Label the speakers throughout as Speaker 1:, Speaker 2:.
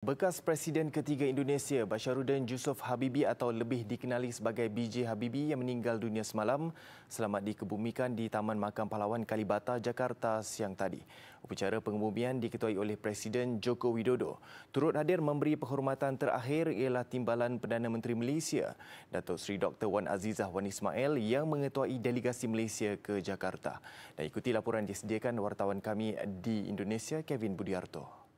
Speaker 1: Bekas Presiden ketiga Indonesia, Basharuddin Yusof Habibie atau lebih dikenali sebagai BJ Habibie yang meninggal dunia semalam, selamat dikebumikan di Taman Makam Pahlawan Kalibata, Jakarta siang tadi. Upacara pengebumian diketuai oleh Presiden Joko Widodo. Turut hadir memberi penghormatan terakhir ialah timbalan Perdana Menteri Malaysia, Datuk Seri Dr. Wan Azizah Wan Ismail yang mengetuai delegasi Malaysia ke Jakarta. Dan ikuti laporan disediakan wartawan kami di Indonesia, Kevin Budiarto.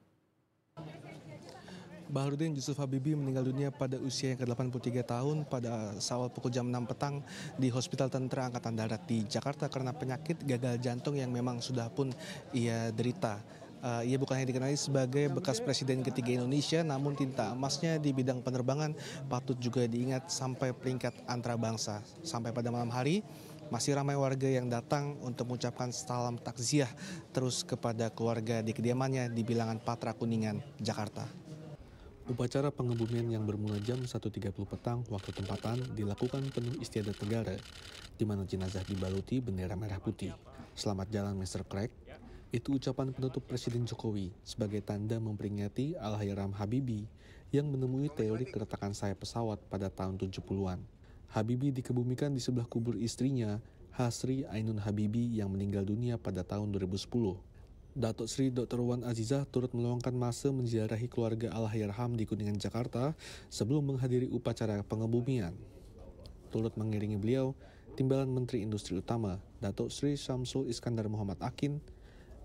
Speaker 2: Baharudin Yusuf Habibie meninggal dunia pada usia yang ke-83 tahun pada sawal pukul jam 6 petang di Hospital Tentara Angkatan Darat di Jakarta karena penyakit gagal jantung yang memang sudah pun ia derita. Uh, ia bukan hanya dikenali sebagai bekas presiden ketiga Indonesia, namun tinta emasnya di bidang penerbangan patut juga diingat sampai peringkat antarabangsa. Sampai pada malam hari, masih ramai warga yang datang untuk mengucapkan salam takziah terus kepada keluarga di kediamannya di bilangan Patra Kuningan, Jakarta. Upacara pengebumian yang bermula jam 1.30 petang waktu tempatan dilakukan penuh istiadat negara, di mana jenazah dibaluti bendera merah putih. Selamat jalan Mr. Craig. Itu ucapan penutup Presiden Jokowi sebagai tanda memperingati Al-Hayram Habibi yang menemui teori keretakan sayap pesawat pada tahun 70-an. Habibi dikebumikan di sebelah kubur istrinya, Hasri Ainun Habibi yang meninggal dunia pada tahun 2010. Datuk Sri Dr. Wan Azizah turut meluangkan masa menziarahi keluarga Allahyarham di Kuningan, Jakarta sebelum menghadiri upacara pengebumian. Turut mengiringi beliau, Timbalan Menteri Industri Utama, Datuk Sri Syamsul Iskandar Muhammad Akin,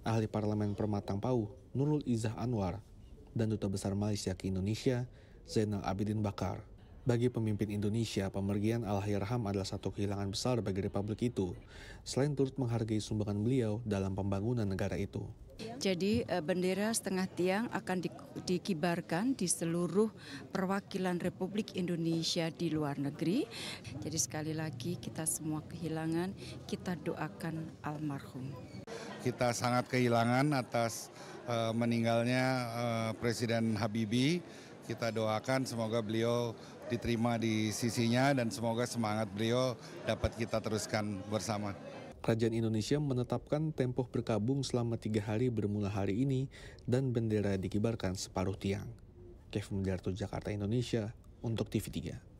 Speaker 2: Ahli Parlemen Permatang Pau, Nurul Izzah Anwar, dan Duta Besar Malaysia ke Indonesia, Zainal Abidin Bakar. Bagi pemimpin Indonesia, pemergian Al-Hayrham adalah satu kehilangan besar bagi Republik itu, selain turut menghargai sumbangan beliau dalam pembangunan negara itu.
Speaker 3: Jadi eh, bendera setengah tiang akan di, dikibarkan di seluruh perwakilan Republik Indonesia di luar negeri. Jadi sekali lagi kita semua kehilangan, kita doakan almarhum.
Speaker 2: Kita sangat kehilangan atas uh, meninggalnya uh, Presiden Habibie kita doakan semoga beliau diterima di sisinya dan semoga semangat beliau dapat kita teruskan bersama. Kerajaan Indonesia menetapkan tempoh berkabung selama tiga hari bermula hari ini dan bendera dikibarkan separuh tiang. Kevin Darto Jakarta Indonesia untuk TV3.